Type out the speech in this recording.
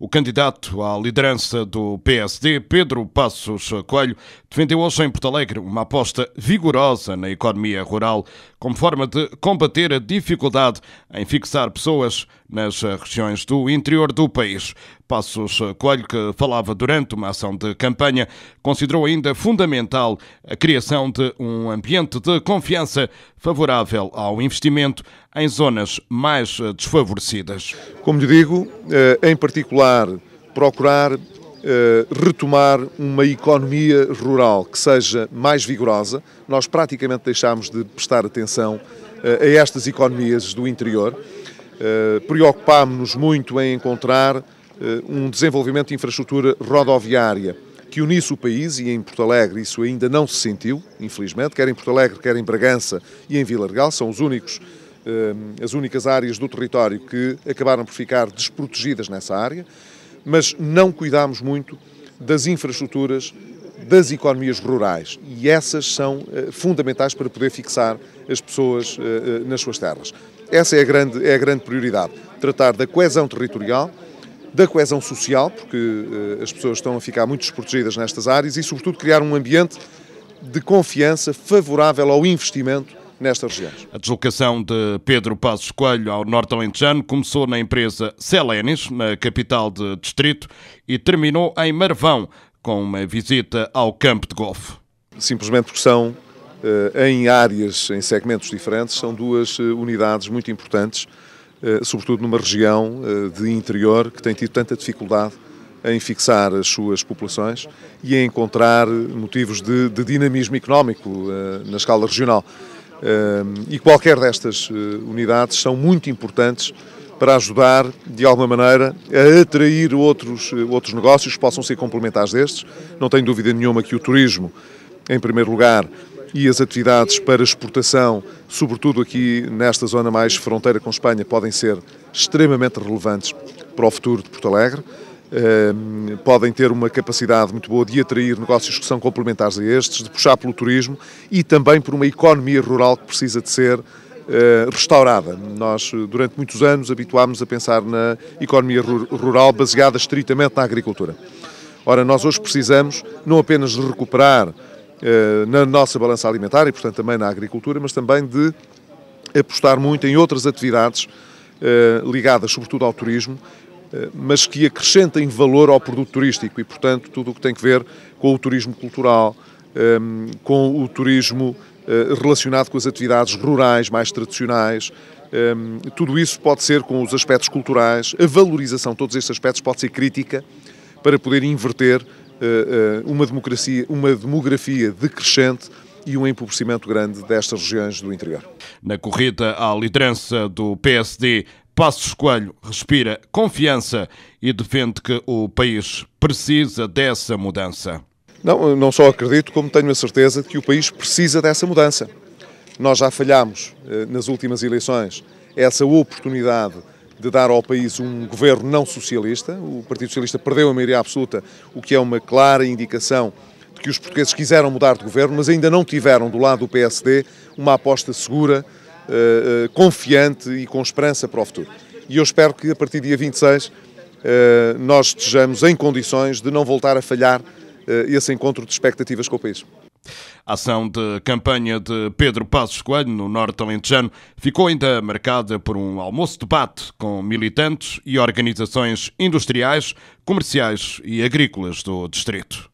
O candidato à liderança do PSD, Pedro Passos Coelho, defendeu hoje em Porto Alegre uma aposta vigorosa na economia rural como forma de combater a dificuldade em fixar pessoas nas eh, regiões do interior do país. Passos eh, Coelho, que falava durante uma ação de campanha, considerou ainda fundamental a criação de um ambiente de confiança favorável ao investimento em zonas mais eh, desfavorecidas. Como lhe digo, em particular, procurar retomar uma economia rural que seja mais vigorosa. Nós praticamente deixámos de prestar atenção a estas economias do interior eh, Preocupámos-nos muito em encontrar eh, um desenvolvimento de infraestrutura rodoviária que unisse o país e em Porto Alegre isso ainda não se sentiu, infelizmente, quer em Porto Alegre, quer em Bragança e em Vila Real, são os únicos, eh, as únicas áreas do território que acabaram por ficar desprotegidas nessa área, mas não cuidámos muito das infraestruturas das economias rurais e essas são eh, fundamentais para poder fixar as pessoas eh, eh, nas suas terras. Essa é a grande, é a grande prioridade, tratar da coesão territorial, da coesão social, porque as pessoas estão a ficar muito desprotegidas nestas áreas e, sobretudo, criar um ambiente de confiança favorável ao investimento nestas regiões. A deslocação de Pedro Passos Coelho ao Norte Alentejano começou na empresa Celenis, na capital de distrito, e terminou em Marvão, com uma visita ao campo de golfe. Simplesmente porque são, eh, em áreas, em segmentos diferentes, são duas eh, unidades muito importantes, eh, sobretudo numa região de interior que tem tido tanta dificuldade em fixar as suas populações e em encontrar motivos de, de dinamismo económico na escala regional. E qualquer destas unidades são muito importantes para ajudar, de alguma maneira, a atrair outros, eh, outros negócios que possam ser complementares destes. Não tenho dúvida nenhuma que o turismo, em primeiro lugar, e as atividades para exportação, sobretudo aqui nesta zona mais fronteira com Espanha, podem ser extremamente relevantes para o futuro de Porto Alegre. Ehm, podem ter uma capacidade muito boa de atrair negócios que são complementares a estes, de puxar pelo turismo e também por uma economia rural que precisa de ser eh, restaurada. Nós, durante muitos anos, habituámos a pensar na economia rural baseada estritamente na agricultura. Ora, nós hoje precisamos não apenas de recuperar eh, na nossa balança alimentar e, portanto, também na agricultura, mas também de apostar muito em outras atividades eh, ligadas, sobretudo, ao turismo, mas que acrescentem valor ao produto turístico e, portanto, tudo o que tem que ver com o turismo cultural, com o turismo eh, relacionado com as atividades rurais mais tradicionais. Ehm, tudo isso pode ser com os aspectos culturais, a valorização, todos estes aspectos pode ser crítica para poder inverter eh, eh, uma democracia, uma demografia decrescente e um empobrecimento grande destas regiões do interior. Na corrida à liderança do PSD, Passos Coelho respira confiança e defende que o país precisa dessa mudança. Não, não só acredito, como tenho a certeza de que o país precisa dessa mudança. Nós já falhámos eh, nas últimas eleições essa oportunidade de dar ao país um governo não socialista. O Partido Socialista perdeu a maioria absoluta, o que é uma clara indicação de que os portugueses quiseram mudar de governo, mas ainda não tiveram do lado do PSD uma aposta segura, eh, eh, confiante e com esperança para o futuro. E eu espero que a partir do dia 26 nós estejamos em condições de não voltar a falhar eh, esse encontro de expectativas com o país. A ação de campanha de Pedro Passos Coelho, no Norte Alentejano, ficou ainda marcada por um almoço-debate com militantes e organizações industriais, comerciais e agrícolas do distrito.